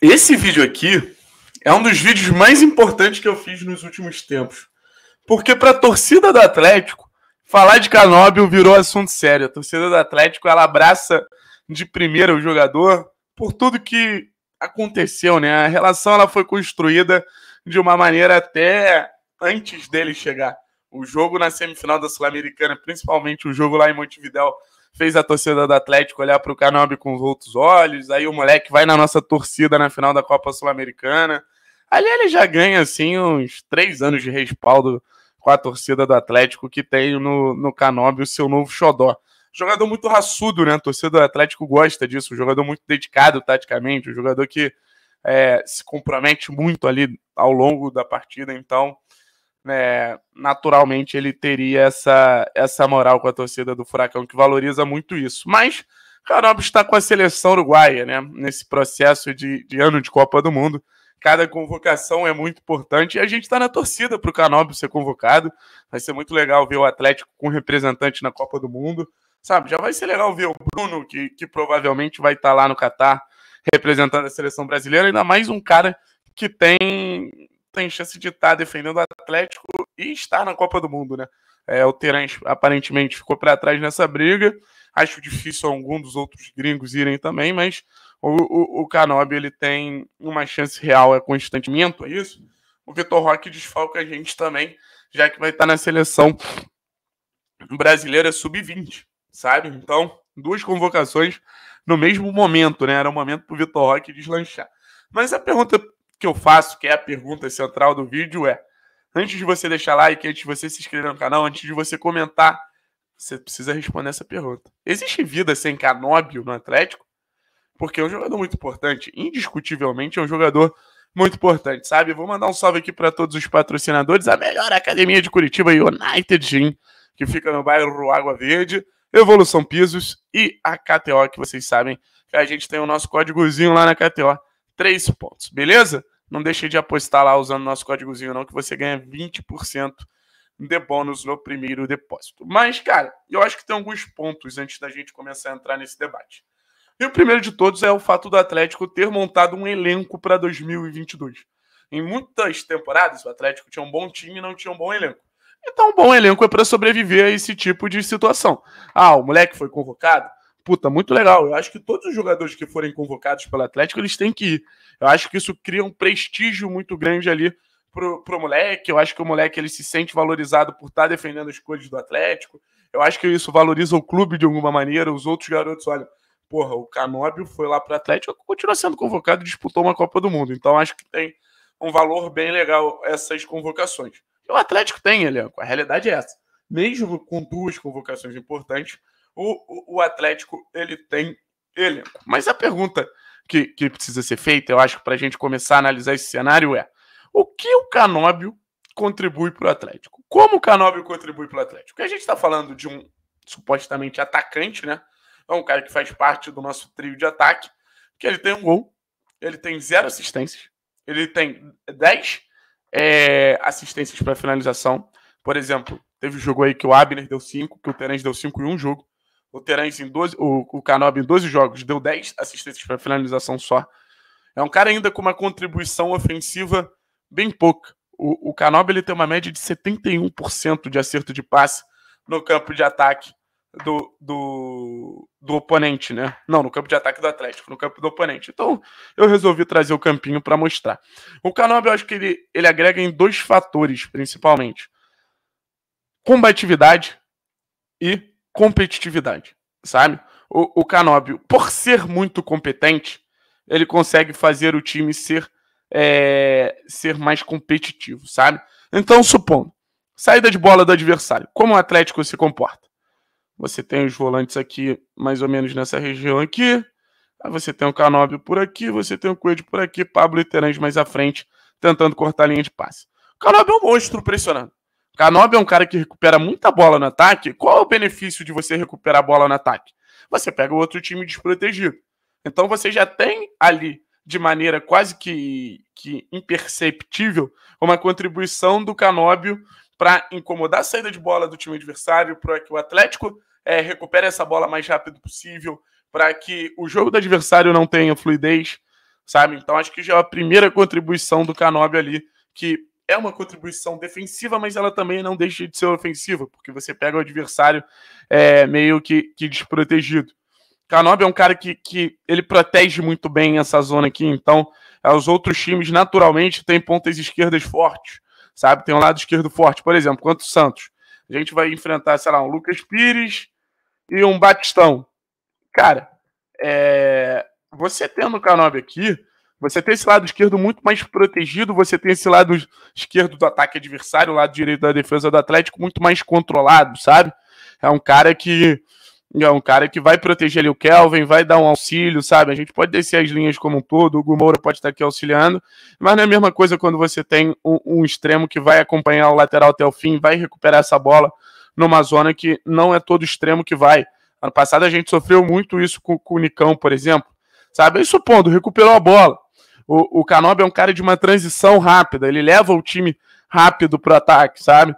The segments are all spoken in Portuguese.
Esse vídeo aqui é um dos vídeos mais importantes que eu fiz nos últimos tempos. Porque para a torcida do Atlético, falar de Canóbio virou assunto sério. A torcida do Atlético, ela abraça de primeira o jogador por tudo que aconteceu, né? A relação ela foi construída de uma maneira até antes dele chegar. O jogo na semifinal da Sul-Americana, principalmente o jogo lá em Montevidéu, fez a torcida do Atlético olhar para o Canobi com outros olhos. Aí o moleque vai na nossa torcida na final da Copa Sul-Americana. Ali ele já ganha, assim, uns três anos de respaldo com a torcida do Atlético que tem no, no Canobi o seu novo xodó. Jogador muito raçudo, né? A torcida do Atlético gosta disso. Um jogador muito dedicado taticamente, um jogador que é, se compromete muito ali ao longo da partida. Então, né, naturalmente ele teria essa, essa moral com a torcida do Furacão, que valoriza muito isso. Mas Carobis está com a seleção uruguaia, né? Nesse processo de, de ano de Copa do Mundo. Cada convocação é muito importante e a gente está na torcida para o Canobi ser convocado. Vai ser muito legal ver o Atlético com representante na Copa do Mundo. Sabe, já vai ser legal ver o Bruno, que, que provavelmente vai estar tá lá no Catar representando a seleção brasileira, ainda mais um cara que tem tem chance de estar tá defendendo o Atlético e estar na Copa do Mundo, né? É, o Terence aparentemente ficou para trás nessa briga. Acho difícil algum dos outros gringos irem também, mas o, o, o Canobi ele tem uma chance real, é constantemente é isso. O Vitor Roque desfalca a gente também, já que vai estar tá na seleção brasileira sub-20, sabe? Então, duas convocações no mesmo momento, né? Era o momento para o Vitor Roque deslanchar. Mas a pergunta que eu faço, que é a pergunta central do vídeo, é: antes de você deixar like, antes de você se inscrever no canal, antes de você comentar, você precisa responder essa pergunta. Existe vida sem Canóbio no Atlético? Porque é um jogador muito importante, indiscutivelmente é um jogador muito importante, sabe? Vou mandar um salve aqui para todos os patrocinadores, a melhor academia de Curitiba, United Gym, que fica no bairro Água Verde, Evolução Pisos e a KTO, que vocês sabem que a gente tem o nosso códigozinho lá na KTO três pontos, beleza? Não deixe de apostar lá usando nosso códigozinho não, que você ganha 20% de bônus no primeiro depósito. Mas, cara, eu acho que tem alguns pontos antes da gente começar a entrar nesse debate. E o primeiro de todos é o fato do Atlético ter montado um elenco para 2022. Em muitas temporadas, o Atlético tinha um bom time e não tinha um bom elenco. Então, um bom elenco é para sobreviver a esse tipo de situação. Ah, o moleque foi convocado, disputa muito legal. Eu acho que todos os jogadores que forem convocados pelo Atlético, eles têm que ir. Eu acho que isso cria um prestígio muito grande ali pro, pro moleque. Eu acho que o moleque ele se sente valorizado por estar tá defendendo as cores do Atlético. Eu acho que isso valoriza o clube de alguma maneira. Os outros garotos, olha, porra, o Canóbio foi lá pro Atlético, continua sendo convocado e disputou uma Copa do Mundo. Então acho que tem um valor bem legal essas convocações. o Atlético tem elenco, a realidade é essa. Mesmo com duas convocações importantes, o, o Atlético ele tem elenco. Mas a pergunta que, que precisa ser feita, eu acho para a gente começar a analisar esse cenário é: o que o Canóbio contribui para o Atlético? Como o Canóbio contribui para o Atlético? Porque a gente está falando de um supostamente atacante, né? É um cara que faz parte do nosso trio de ataque, que ele tem um gol, ele tem zero assistências, ele tem dez é, assistências para finalização. Por exemplo, teve um jogo aí que o Abner deu cinco, que o Terence deu cinco em um jogo. O Terence em 12, o, o Canob em 12 jogos deu 10 assistências para finalização só. É um cara ainda com uma contribuição ofensiva bem pouca. O, o Canob ele tem uma média de 71% de acerto de passe no campo de ataque do, do, do, oponente, né? Não, no campo de ataque do Atlético, no campo do oponente. Então, eu resolvi trazer o campinho para mostrar. O Canob, eu acho que ele, ele agrega em dois fatores, principalmente. Combatividade e competitividade, sabe? O, o Canóbio, por ser muito competente, ele consegue fazer o time ser, é, ser mais competitivo, sabe? Então, supondo, saída de bola do adversário, como o Atlético se comporta? Você tem os volantes aqui, mais ou menos nessa região aqui. Aí você tem o Canóbio por aqui, você tem o Coelho por aqui, Pablo e Terãs mais à frente, tentando cortar a linha de passe. O Canóbio é um monstro pressionando. Canobi é um cara que recupera muita bola no ataque. Qual é o benefício de você recuperar a bola no ataque? Você pega o outro time desprotegido. Então você já tem ali, de maneira quase que, que imperceptível, uma contribuição do Canóbio para incomodar a saída de bola do time adversário, para que o Atlético é, recupere essa bola mais rápido possível, para que o jogo do adversário não tenha fluidez, sabe? Então acho que já é a primeira contribuição do Canóbio ali, que é uma contribuição defensiva, mas ela também não deixa de ser ofensiva, porque você pega o adversário é, meio que, que desprotegido. Canobi é um cara que, que ele protege muito bem essa zona aqui, então é, os outros times naturalmente têm pontas esquerdas fortes, sabe? Tem um lado esquerdo forte, por exemplo, quanto o Santos. A gente vai enfrentar, sei lá, um Lucas Pires e um Batistão. Cara, é... você tendo o Canobi aqui, você tem esse lado esquerdo muito mais protegido, você tem esse lado esquerdo do ataque adversário, o lado direito da defesa do Atlético muito mais controlado, sabe? É um cara que é um cara que vai proteger ali o Kelvin, vai dar um auxílio, sabe? A gente pode descer as linhas como um todo, o Gumoura pode estar aqui auxiliando, mas não é a mesma coisa quando você tem um, um extremo que vai acompanhar o lateral até o fim, vai recuperar essa bola numa zona que não é todo extremo que vai. Ano passado a gente sofreu muito isso com, com o Nicão, por exemplo. Sabe? E supondo, recuperou a bola o, o é um cara de uma transição rápida, ele leva o time rápido pro ataque, sabe?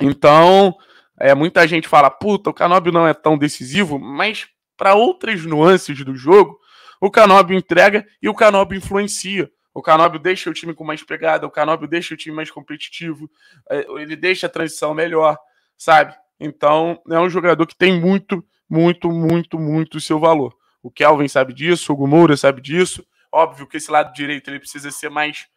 Então, é, muita gente fala, puta, o Canobi não é tão decisivo, mas para outras nuances do jogo, o Canobi entrega e o Canobi influencia. O Canóbio deixa o time com mais pegada, o Canóbio deixa o time mais competitivo, é, ele deixa a transição melhor, sabe? Então, é um jogador que tem muito, muito, muito, muito seu valor. O Kelvin sabe disso, o Gumura sabe disso, Óbvio que esse lado direito ele precisa ser mais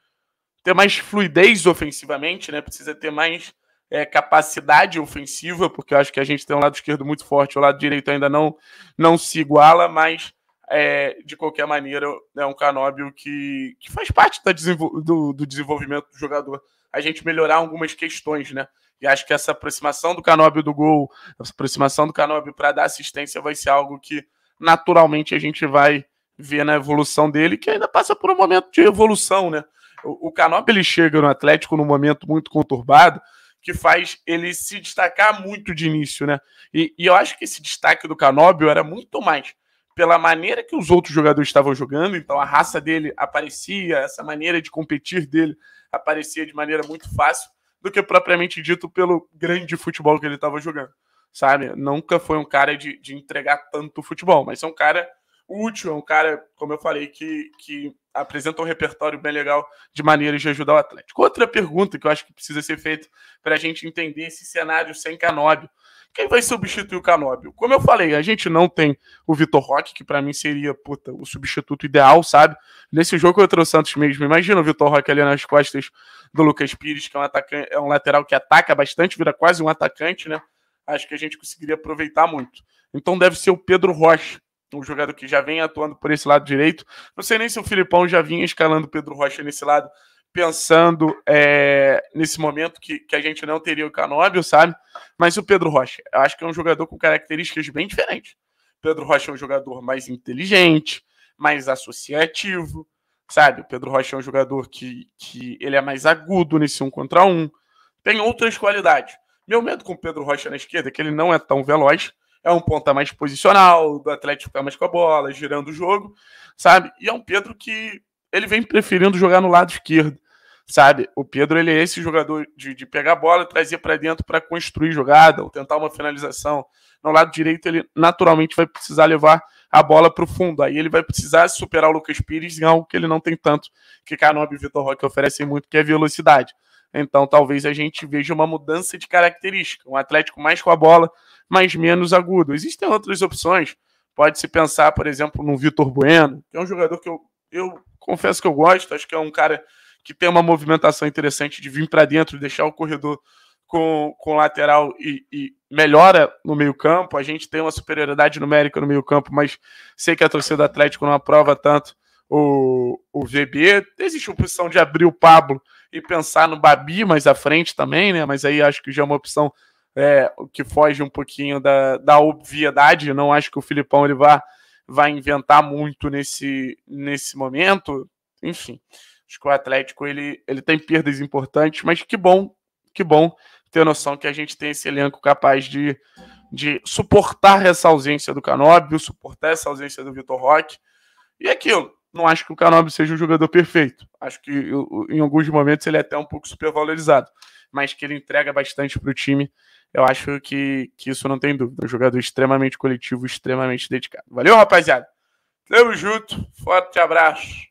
ter mais fluidez ofensivamente, né? Precisa ter mais é, capacidade ofensiva, porque eu acho que a gente tem um lado esquerdo muito forte, o lado direito ainda não não se iguala, mas é, de qualquer maneira é um Canóbio que, que faz parte da desenvol do, do desenvolvimento do jogador. A gente melhorar algumas questões, né? E acho que essa aproximação do Canóbio do gol, essa aproximação do Canóbio para dar assistência vai ser algo que naturalmente a gente vai ver na evolução dele, que ainda passa por um momento de evolução, né? O, o Canop ele chega no Atlético num momento muito conturbado, que faz ele se destacar muito de início, né? E, e eu acho que esse destaque do Canóbio era muito mais pela maneira que os outros jogadores estavam jogando, então a raça dele aparecia, essa maneira de competir dele aparecia de maneira muito fácil, do que propriamente dito pelo grande futebol que ele estava jogando, sabe? Nunca foi um cara de, de entregar tanto futebol, mas é um cara útil, é um cara, como eu falei, que, que apresenta um repertório bem legal de maneiras de ajudar o Atlético. Outra pergunta que eu acho que precisa ser feita para a gente entender esse cenário sem Canóbio. Quem vai substituir o Canóbio? Como eu falei, a gente não tem o Vitor Roque, que para mim seria puta, o substituto ideal, sabe? Nesse jogo contra o Santos mesmo, imagina o Vitor Roque ali nas costas do Lucas Pires, que é um, atacante, é um lateral que ataca bastante, vira quase um atacante, né? Acho que a gente conseguiria aproveitar muito. Então deve ser o Pedro Rocha um jogador que já vem atuando por esse lado direito. Não sei nem se o Filipão já vinha escalando Pedro Rocha nesse lado, pensando é, nesse momento que, que a gente não teria o Canóbio, sabe? Mas o Pedro Rocha, eu acho que é um jogador com características bem diferentes. Pedro Rocha é um jogador mais inteligente, mais associativo, sabe? O Pedro Rocha é um jogador que, que ele é mais agudo nesse um contra um. Tem outras qualidades. Meu medo com o Pedro Rocha na esquerda é que ele não é tão veloz, é um ponta mais posicional, do Atlético ficar tá mais com a bola, girando o jogo, sabe? E é um Pedro que ele vem preferindo jogar no lado esquerdo, sabe? O Pedro, ele é esse jogador de, de pegar a bola, trazer para dentro para construir jogada ou tentar uma finalização. No lado direito, ele naturalmente vai precisar levar a bola para o fundo. Aí ele vai precisar superar o Lucas Pires em é algo que ele não tem tanto, que Canob e Vitor Roque oferecem muito, que é velocidade. Então talvez a gente veja uma mudança de característica, um Atlético mais com a bola, mas menos agudo. Existem outras opções. Pode-se pensar, por exemplo, no Vitor Bueno, que é um jogador que eu, eu confesso que eu gosto, acho que é um cara que tem uma movimentação interessante de vir para dentro, deixar o corredor com, com lateral e, e melhora no meio-campo. A gente tem uma superioridade numérica no meio-campo, mas sei que a torcida do Atlético não aprova tanto o, o VB. Existe a opção de abrir o Pablo e pensar no Babi mais à frente também, né? Mas aí acho que já é uma opção é, que foge um pouquinho da, da obviedade. não acho que o Filipão ele vá, vai inventar muito nesse, nesse momento. Enfim, acho que o Atlético ele, ele tem perdas importantes, mas que bom, que bom ter noção que a gente tem esse elenco capaz de, de suportar essa ausência do Canóbio, suportar essa ausência do Vitor Roque. E é aquilo, não acho que o Canobi seja um jogador perfeito. Acho que em alguns momentos ele é até um pouco supervalorizado, mas que ele entrega bastante para o time. Eu acho que, que isso não tem dúvida. Um jogador extremamente coletivo, extremamente dedicado. Valeu, rapaziada. Tamo junto. Forte abraço.